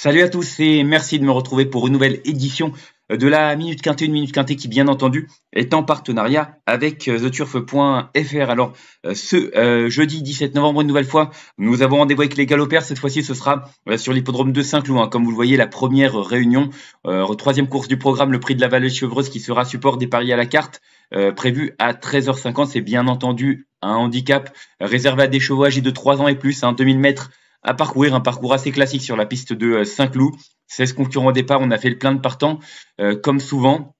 Salut à tous et merci de me retrouver pour une nouvelle édition de la Minute Quintée, une Minute Quintée qui, bien entendu, est en partenariat avec euh, theturf.fr. Alors, euh, ce euh, jeudi 17 novembre, une nouvelle fois, nous avons rendez-vous avec les Galopères. Cette fois-ci, ce sera sur l'hippodrome de Saint-Cloud. Hein. Comme vous le voyez, la première réunion, troisième course du programme, le prix de la Vallée Chevreuse qui sera support des paris à la carte. prévu à 13h50, c'est bien entendu un handicap réservé à des chevaux âgés de 3 ans et plus, hein, 2000 mètres à parcourir, un parcours assez classique sur la piste de euh, Saint-Cloud. 16 concurrents au départ, on a fait le plein de partants, euh, comme souvent.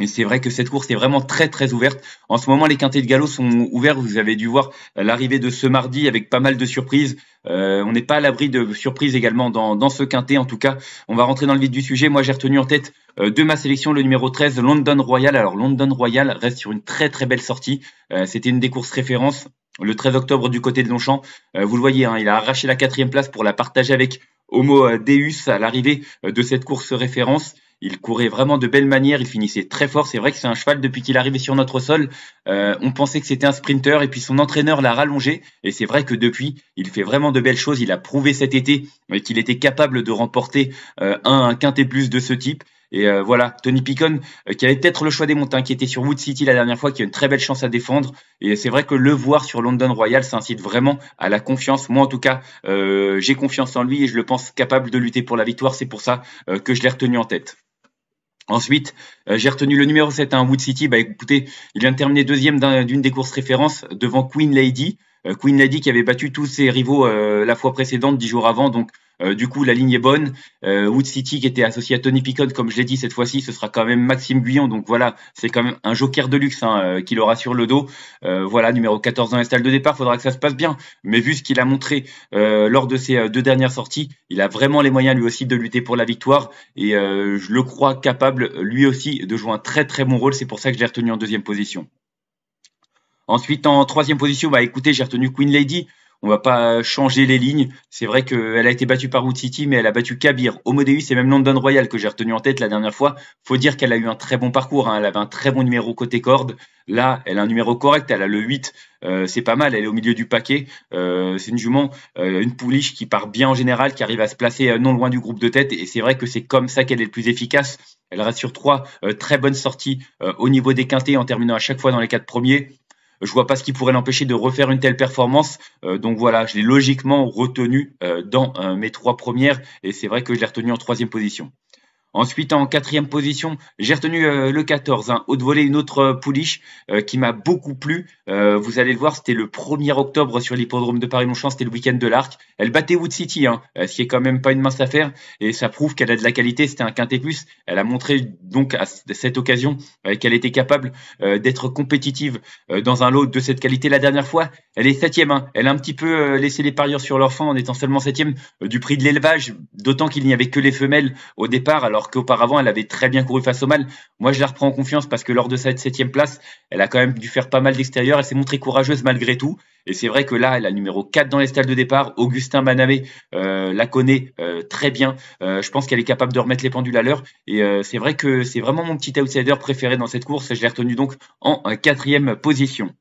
Et c'est vrai que cette course est vraiment très très ouverte. En ce moment, les quintés de galop sont ouverts. Vous avez dû voir euh, l'arrivée de ce mardi avec pas mal de surprises. on n'est pas à l'abri de surprises également dans, dans, ce quintet. En tout cas, on va rentrer dans le vide du sujet. Moi, j'ai retenu en tête de ma sélection le numéro 13, London Royal. Alors, London Royal reste sur une très très belle sortie. C'était une des courses références le 13 octobre du côté de Longchamp. Euh, vous le voyez, hein, il a arraché la quatrième place pour la partager avec Homo euh, Deus à l'arrivée euh, de cette course référence. Il courait vraiment de belles manières, il finissait très fort. C'est vrai que c'est un cheval depuis qu'il est arrivé sur notre sol. on pensait que c'était un sprinter et puis son entraîneur l'a rallongé. Et c'est vrai que depuis, il fait vraiment de belles choses. Il a prouvé cet été qu'il était capable de remporter un, un quintet plus de ce type. Et euh, voilà, Tony Picon, euh, qui avait peut-être le choix des montagnes, qui était sur Wood City la dernière fois, qui a une très belle chance à défendre. Et c'est vrai que le voir sur London Royal, ça incite vraiment à la confiance. Moi, en tout cas, euh, j'ai confiance en lui et je le pense capable de lutter pour la victoire. C'est pour ça que je l'ai retenu en tête. Ensuite, j'ai retenu le numéro 7 à hein, Wood City. Bah écoutez, il vient de terminer deuxième d'une des courses références devant Queen Lady. Queen Lady qui avait battu tous ses rivaux la fois précédente, dix jours avant. Donc euh, du coup, la ligne est bonne. Euh, Wood City qui était associé à Tony Picon, comme je l'ai dit cette fois-ci, ce sera quand même Maxime Guyon. Donc voilà, c'est quand même un joker de luxe hein, euh, qu'il aura sur le dos. voilà, numéro 14 dans la salle de départ, faudra que ça se passe bien. Mais vu ce qu'il a montré lors de ses deux dernières sorties, il a vraiment les moyens lui aussi de lutter pour la victoire. Et je le crois capable lui aussi de jouer un très très bon rôle. C'est pour ça que je l'ai retenu en deuxième position. Ensuite, en troisième position, bah écoutez, j'ai retenu Queen Lady. On va pas changer les lignes. C'est vrai qu'elle a été battue par Wood City, mais elle a battu Kabir, Homodeus c'est même London Royal que j'ai retenu en tête la dernière fois. Faut dire qu'elle a eu un très bon parcours. Hein. Elle avait un très bon numéro côté corde. Là, elle a un numéro correct. Elle a le 8. Euh, c'est pas mal. Elle est au milieu du paquet. Euh, c'est une jument, euh, une pouliche qui part bien en général, qui arrive à se placer non loin du groupe de tête. Et c'est vrai que c'est comme ça qu'elle est le plus efficace. Elle reste sur trois très bonnes sorties au niveau des quintés en terminant à chaque fois dans les quatre premiers je vois pas ce qui pourrait l'empêcher de refaire une telle performance. Euh, donc voilà, je l'ai logiquement retenu euh, dans euh, mes trois premières et c'est vrai que je l'ai retenu en troisième position. Ensuite, en quatrième position, j'ai retenu euh, le 14, hein, haut de volet une autre euh, pouliche euh, qui m'a beaucoup plu. vous allez le voir, c'était le 1er octobre sur l'hippodrome de paris Montchamp, c'était le week-end de l'Arc. Elle battait Wood City, hein, ce qui est quand même pas une mince affaire, et ça prouve qu'elle a de la qualité, c'était un quintet plus. Elle a montré donc à cette occasion qu'elle était capable d'être compétitive dans un lot de cette qualité. La dernière fois, elle est septième, hein, elle a un petit peu laissé les parieurs sur leur fin en étant seulement septième du prix de l'élevage, d'autant qu'il n'y avait que les femelles au départ alors qu'auparavant, elle avait très bien couru face au mal. Moi, je la reprends en confiance parce que lors de cette septième place, elle a quand même dû faire pas mal d'extérieur. Elle s'est montrée courageuse malgré tout. Et c'est vrai que là, elle a numéro 4 dans les stalles de départ. Augustin Manavé euh, la connaît euh, très bien. Euh, je pense qu'elle est capable de remettre les pendules à l'heure. Et c'est vrai que c'est vraiment mon petit outsider préféré dans cette course. Je l'ai retenu donc en quatrième position.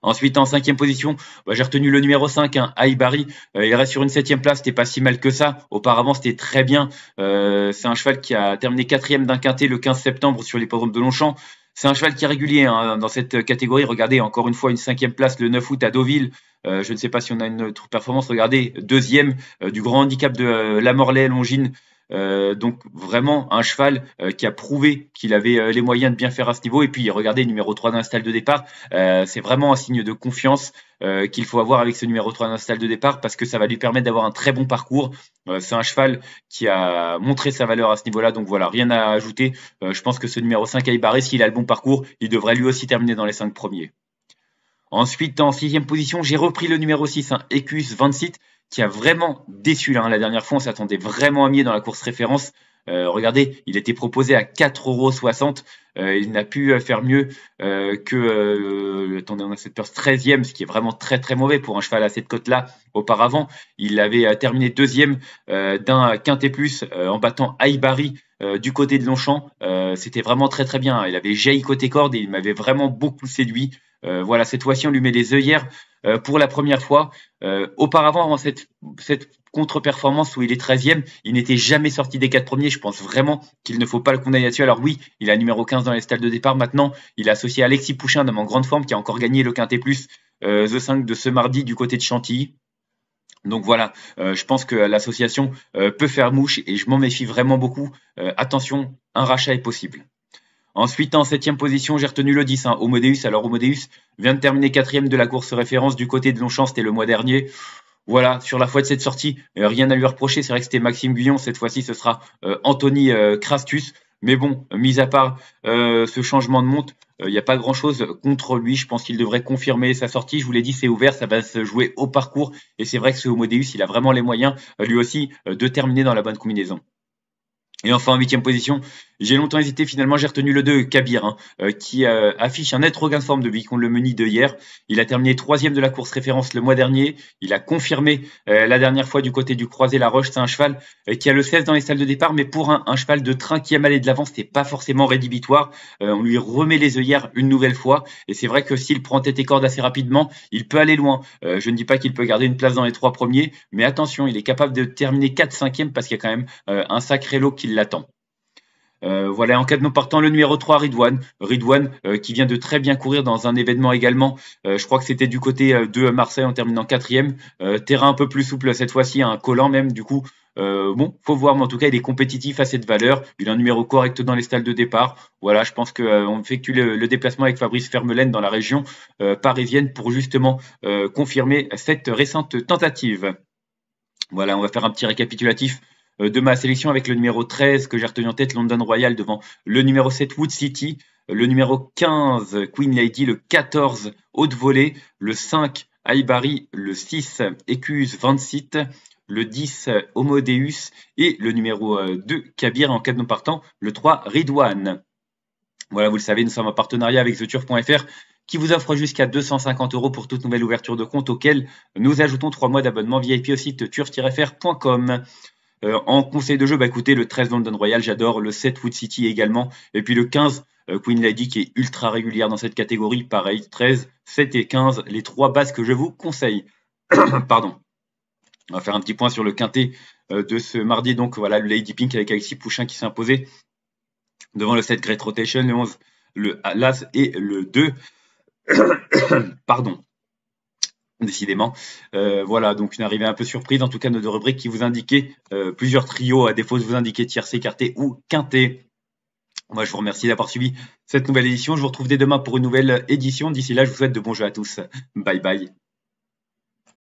Ensuite, en cinquième position, bah, j'ai retenu le numéro 5, hein, Aibari. Euh, il reste sur une septième place, c'était pas si mal que ça. Auparavant, c'était très bien. Euh, c'est un cheval qui a terminé quatrième d'un quintet le 15 septembre sur l'hippodrome de Longchamp. C'est un cheval qui est régulier hein, dans cette catégorie. Regardez, encore une fois, une cinquième place le 9 août à Deauville. Euh, je ne sais pas si on a une autre performance. Regardez, deuxième du grand handicap de La Morlaix, Longines euh, donc vraiment un cheval euh, qui a prouvé qu'il avait euh, les moyens de bien faire à ce niveau. Et puis regardez, numéro 3 d'un stall de départ, c'est vraiment un signe de confiance qu'il faut avoir avec ce numéro 3 d'un stall de départ parce que ça va lui permettre d'avoir un très bon parcours. c'est un cheval qui a montré sa valeur à ce niveau-là. Donc voilà, rien à ajouter. je pense que ce numéro 5 Aibaré, s'il a le bon parcours, il devrait lui aussi terminer dans les 5 premiers. Ensuite, en sixième position, j'ai repris le numéro 6, un hein, 26 qui a vraiment déçu. La dernière fois, on s'attendait vraiment à mieux dans la course référence. Euh, regardez, il était proposé à 4,60€. Euh, il n'a pu euh, faire mieux que. attendez, on a cette 13e, ce qui est vraiment très très mauvais pour un cheval à cette cote-là. Auparavant, il avait terminé deuxième d'un quintet plus en battant Aibari. du côté de Longchamp, c'était vraiment très très bien. Il avait jailli côté corde et il m'avait vraiment beaucoup séduit. Euh, voilà, cette fois-ci, on lui met des œillères euh, pour la première fois. Euh, auparavant, avant cette, contre-performance où il est 13e, il n'était jamais sorti des quatre premiers. Je pense vraiment qu'il ne faut pas le condamner là-dessus. Alors oui, il a numéro 15 dans les stades de départ. Maintenant, il est associé Alexis Pouchin, dans en grande forme, qui a encore gagné le Quintet Plus The 5 de ce mardi du côté de Chantilly. Donc voilà, je pense que l'association peut faire mouche et je m'en méfie vraiment beaucoup. attention, un rachat est possible. Ensuite, en septième position, j'ai retenu le 10, hein, Alors, Homodeus vient de terminer quatrième de la course référence du côté de Longchamp, c'était le mois dernier. Voilà, sur la foi de cette sortie, euh, rien à lui reprocher. C'est vrai que c'était Maxime Guyon, cette fois-ci, ce sera euh, Anthony Crastus. Euh, Mais bon, mis à part ce changement de monte, il n'y a pas grand-chose contre lui. Je pense qu'il devrait confirmer sa sortie. Je vous l'ai dit, c'est ouvert, ça va se jouer au parcours. Et c'est vrai que ce Homodeus, il a vraiment les moyens, lui aussi, de terminer dans la bonne combinaison. Et enfin, en huitième position, j'ai longtemps hésité, finalement j'ai retenu le 2, Kabir, hein, euh, qui euh, affiche un net regain de forme depuis qu'on le menit de hier. Il a terminé troisième de la course référence le mois dernier. Il a confirmé euh, la dernière fois du côté du croisé La Roche. C'est un cheval qui a le 16 dans les salles de départ, mais pour un, cheval de train qui aime aller de l'avant, c'est pas forcément rédhibitoire. on lui remet les œillères une nouvelle fois. Et c'est vrai que s'il prend tête et corde assez rapidement, il peut aller loin. je ne dis pas qu'il peut garder une place dans les trois premiers, mais attention, il est capable de terminer 4 5 parce qu'il y a quand même un sacré lot qui l'attend. Euh, voilà, en cas de non partant, le numéro 3, Ridwan. Ridwan euh, qui vient de très bien courir dans un événement également. Euh, je crois que c'était du côté de Marseille en terminant quatrième. terrain un peu plus souple cette fois-ci, un hein, collant même du coup. bon, faut voir, mais en tout cas, il est compétitif à cette valeur. Il a un numéro correct dans les stalles de départ. Voilà, je pense qu'on effectue le, déplacement avec Fabrice Fermelaine dans la région parisienne pour justement confirmer cette récente tentative. Voilà, on va faire un petit récapitulatif euh, de ma sélection avec le numéro 13 que j'ai retenu en tête, London Royal, devant le numéro 7, Wood City, le numéro 15, Queen Lady, le 14, Haute Volée, le 5, Aibari, le 6, Ecus Vansit, le 10, Homodeus, et le numéro 2, euh, Kabir, en cas de non partant, le 3, Ridwan. Voilà, vous le savez, nous sommes en partenariat avec TheTurf.fr qui vous offre jusqu'à 250 euros pour toute nouvelle ouverture de compte auquel nous ajoutons 3 mois d'abonnement VIP au site turf-fr.com. Euh, en conseil de jeu, bah, écoutez, le 13 London Royal, j'adore, le 7 Wood City également, et puis le 15 euh, Queen Lady qui est ultra régulière dans cette catégorie, pareil, 13, 7 et 15, les trois bases que je vous conseille. Pardon. On va faire un petit point sur le quintet euh, de ce mardi. Donc voilà, le Lady Pink avec Alexis Pouchin qui s'est imposé devant le 7 Great Rotation, le 11, le Atlas et le 2. Pardon. Décidément. Euh, voilà, donc une arrivée un peu surprise, en tout cas, nos deux rubriques qui vous indiquaient euh, plusieurs trios, à défaut de vous indiquer tiercé, écarté ou quinté. Moi, je vous remercie d'avoir suivi cette nouvelle édition. Je vous retrouve dès demain pour une nouvelle édition. D'ici là, je vous souhaite de bons jeux à tous. Bye bye.